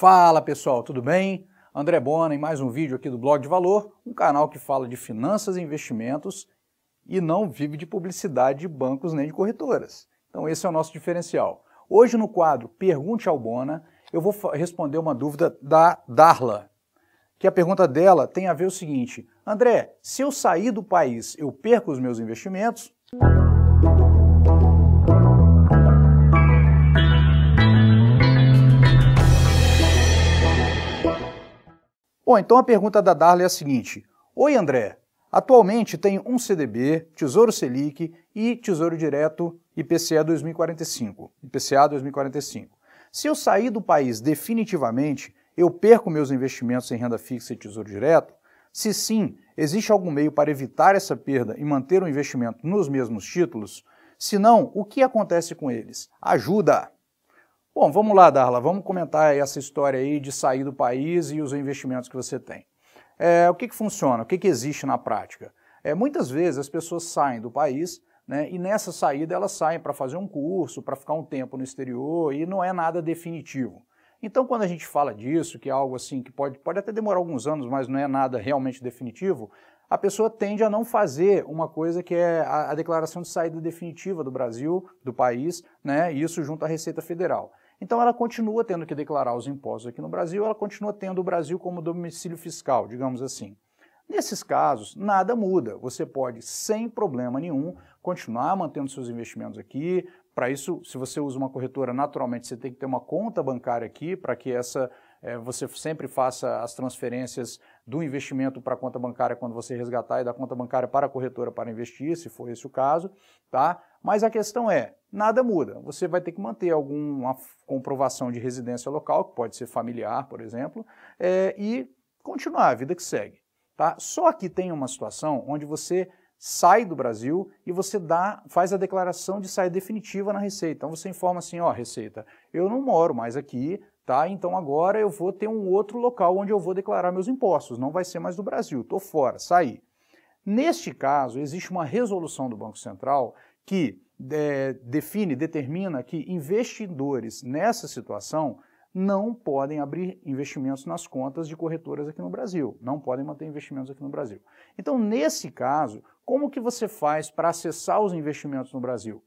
Fala pessoal, tudo bem? André Bona em mais um vídeo aqui do Blog de Valor, um canal que fala de finanças e investimentos e não vive de publicidade de bancos nem de corretoras. Então esse é o nosso diferencial. Hoje no quadro Pergunte ao Bona, eu vou responder uma dúvida da Darla, que a pergunta dela tem a ver o seguinte: André, se eu sair do país, eu perco os meus investimentos? Bom, então a pergunta da Darla é a seguinte: Oi, André. Atualmente tem um CDB, Tesouro Selic e Tesouro Direto IPCA 2045. IPCA 2045. Se eu sair do país definitivamente, eu perco meus investimentos em renda fixa e Tesouro Direto? Se sim, existe algum meio para evitar essa perda e manter o investimento nos mesmos títulos? Se não, o que acontece com eles? Ajuda! Bom, vamos lá, Darla, vamos comentar essa história aí de sair do país e os investimentos que você tem. É, o que, que funciona? O que, que existe na prática? É, muitas vezes as pessoas saem do país né, e nessa saída elas saem para fazer um curso, para ficar um tempo no exterior e não é nada definitivo. Então, quando a gente fala disso, que é algo assim que pode, pode até demorar alguns anos, mas não é nada realmente definitivo, a pessoa tende a não fazer uma coisa que é a, a declaração de saída definitiva do Brasil, do país, né, isso junto à Receita Federal. Então ela continua tendo que declarar os impostos aqui no Brasil, ela continua tendo o Brasil como domicílio fiscal, digamos assim. Nesses casos, nada muda. Você pode, sem problema nenhum, continuar mantendo seus investimentos aqui. Para isso, se você usa uma corretora, naturalmente você tem que ter uma conta bancária aqui para que essa é, você sempre faça as transferências do investimento para a conta bancária quando você resgatar e da conta bancária para a corretora para investir, se for esse o caso, tá? Mas a questão é, nada muda. Você vai ter que manter alguma comprovação de residência local, que pode ser familiar, por exemplo, é, e continuar a vida que segue. Tá? Só que tem uma situação onde você sai do Brasil e você dá, faz a declaração de saída definitiva na Receita. Então você informa assim, ó, Receita, eu não moro mais aqui, tá? Então agora eu vou ter um outro local onde eu vou declarar meus impostos, não vai ser mais do Brasil, tô fora, saí. Neste caso, existe uma resolução do Banco Central que é, define, determina que investidores nessa situação não podem abrir investimentos nas contas de corretoras aqui no Brasil, não podem manter investimentos aqui no Brasil. Então, nesse caso, como que você faz para acessar os investimentos no Brasil?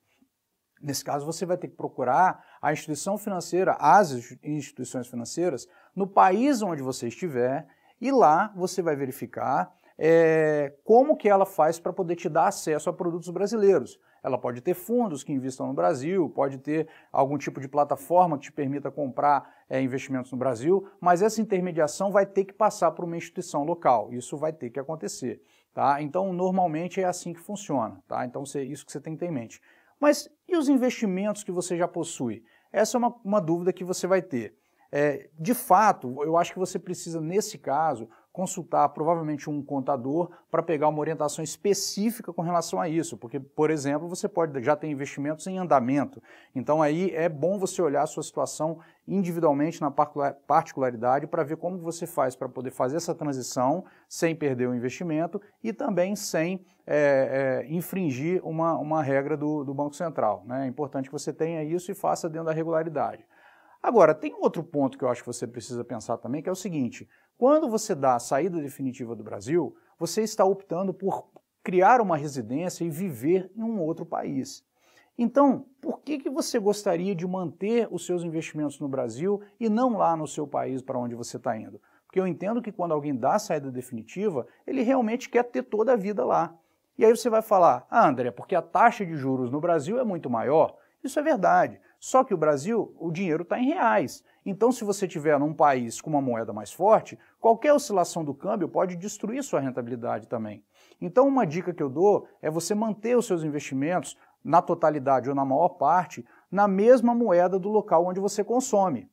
Nesse caso, você vai ter que procurar a instituição financeira, as instituições financeiras, no país onde você estiver, e lá você vai verificar é, como que ela faz para poder te dar acesso a produtos brasileiros. Ela pode ter fundos que investam no Brasil, pode ter algum tipo de plataforma que te permita comprar é, investimentos no Brasil, mas essa intermediação vai ter que passar por uma instituição local. Isso vai ter que acontecer. Tá? Então, normalmente é assim que funciona. Tá? Então, cê, isso que você tem que ter em mente. Mas e os investimentos que você já possui? Essa é uma, uma dúvida que você vai ter. É, de fato, eu acho que você precisa, nesse caso, consultar provavelmente um contador para pegar uma orientação específica com relação a isso, porque, por exemplo, você pode já ter investimentos em andamento. Então aí é bom você olhar a sua situação individualmente na particularidade para ver como você faz para poder fazer essa transição sem perder o investimento e também sem é, é, infringir uma, uma regra do, do Banco Central. Né? É importante que você tenha isso e faça dentro da regularidade. Agora, tem outro ponto que eu acho que você precisa pensar também, que é o seguinte: quando você dá a saída definitiva do Brasil, você está optando por criar uma residência e viver em um outro país. Então, por que, que você gostaria de manter os seus investimentos no Brasil e não lá no seu país para onde você está indo? Porque eu entendo que quando alguém dá a saída definitiva, ele realmente quer ter toda a vida lá. E aí você vai falar, ah, André, porque a taxa de juros no Brasil é muito maior. Isso é verdade. Só que o Brasil, o dinheiro está em reais. Então, se você tiver num país com uma moeda mais forte, qualquer oscilação do câmbio pode destruir sua rentabilidade também. Então, uma dica que eu dou é você manter os seus investimentos, na totalidade ou na maior parte, na mesma moeda do local onde você consome.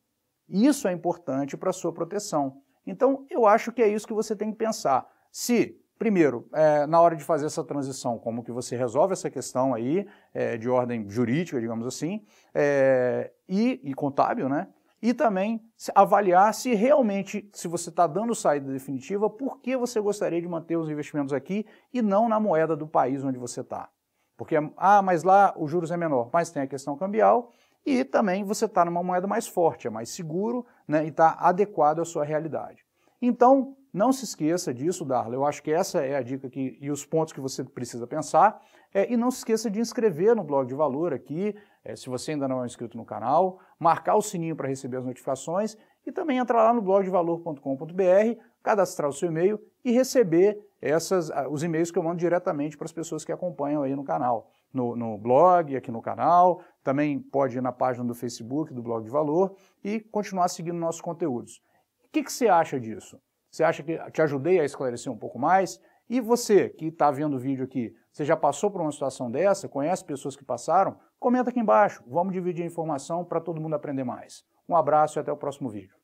Isso é importante para sua proteção. Então, eu acho que é isso que você tem que pensar. Se Primeiro, é, na hora de fazer essa transição, como que você resolve essa questão aí é, de ordem jurídica, digamos assim, é, e, e, contábil, né? E também avaliar se realmente, se você está dando saída definitiva, por que você gostaria de manter os investimentos aqui e não na moeda do país onde você está. Porque, ah, mas lá o juros é menor, mas tem a questão cambial e também você está numa moeda mais forte, é mais seguro né, e está adequado à sua realidade. Então, não se esqueça disso, Darla. Eu acho que essa é a dica que, e os pontos que você precisa pensar. É, e não se esqueça de inscrever no blog de valor aqui, é, se você ainda não é inscrito no canal, marcar o sininho para receber as notificações e também entrar lá no blogdevalor.com.br, cadastrar o seu e-mail e receber essas, os e-mails que eu mando diretamente para as pessoas que acompanham aí no canal. No, no, blog, aqui no canal, também pode ir na página do Facebook do Blog de Valor e continuar seguindo nossos conteúdos. O que, que você acha disso? Você acha que te ajudei a esclarecer um pouco mais? E você que está vendo o vídeo aqui, você já passou por uma situação dessa? Conhece pessoas que passaram? Comenta aqui embaixo. Vamos dividir a informação para todo mundo aprender mais. Um abraço e até o próximo vídeo.